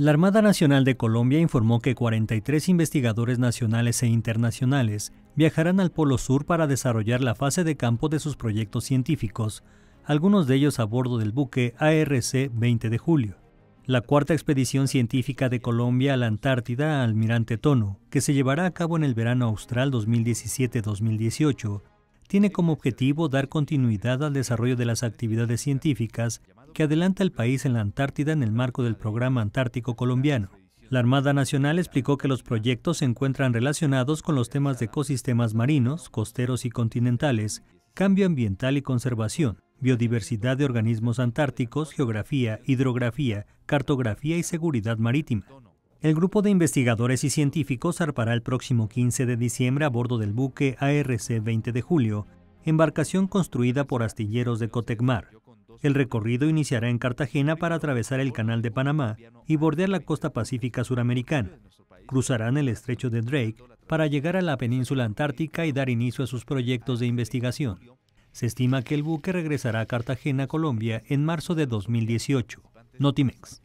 La Armada Nacional de Colombia informó que 43 investigadores nacionales e internacionales viajarán al Polo Sur para desarrollar la fase de campo de sus proyectos científicos, algunos de ellos a bordo del buque ARC 20 de julio. La cuarta expedición científica de Colombia a la Antártida, Almirante Tono, que se llevará a cabo en el verano austral 2017-2018, tiene como objetivo dar continuidad al desarrollo de las actividades científicas que adelanta el país en la Antártida en el marco del Programa Antártico Colombiano. La Armada Nacional explicó que los proyectos se encuentran relacionados con los temas de ecosistemas marinos, costeros y continentales, cambio ambiental y conservación, biodiversidad de organismos antárticos, geografía, hidrografía, cartografía y seguridad marítima. El grupo de investigadores y científicos zarpará el próximo 15 de diciembre a bordo del buque ARC 20 de julio, embarcación construida por astilleros de Cotecmar, el recorrido iniciará en Cartagena para atravesar el Canal de Panamá y bordear la costa pacífica suramericana. Cruzarán el estrecho de Drake para llegar a la península antártica y dar inicio a sus proyectos de investigación. Se estima que el buque regresará a Cartagena, Colombia, en marzo de 2018. Notimex.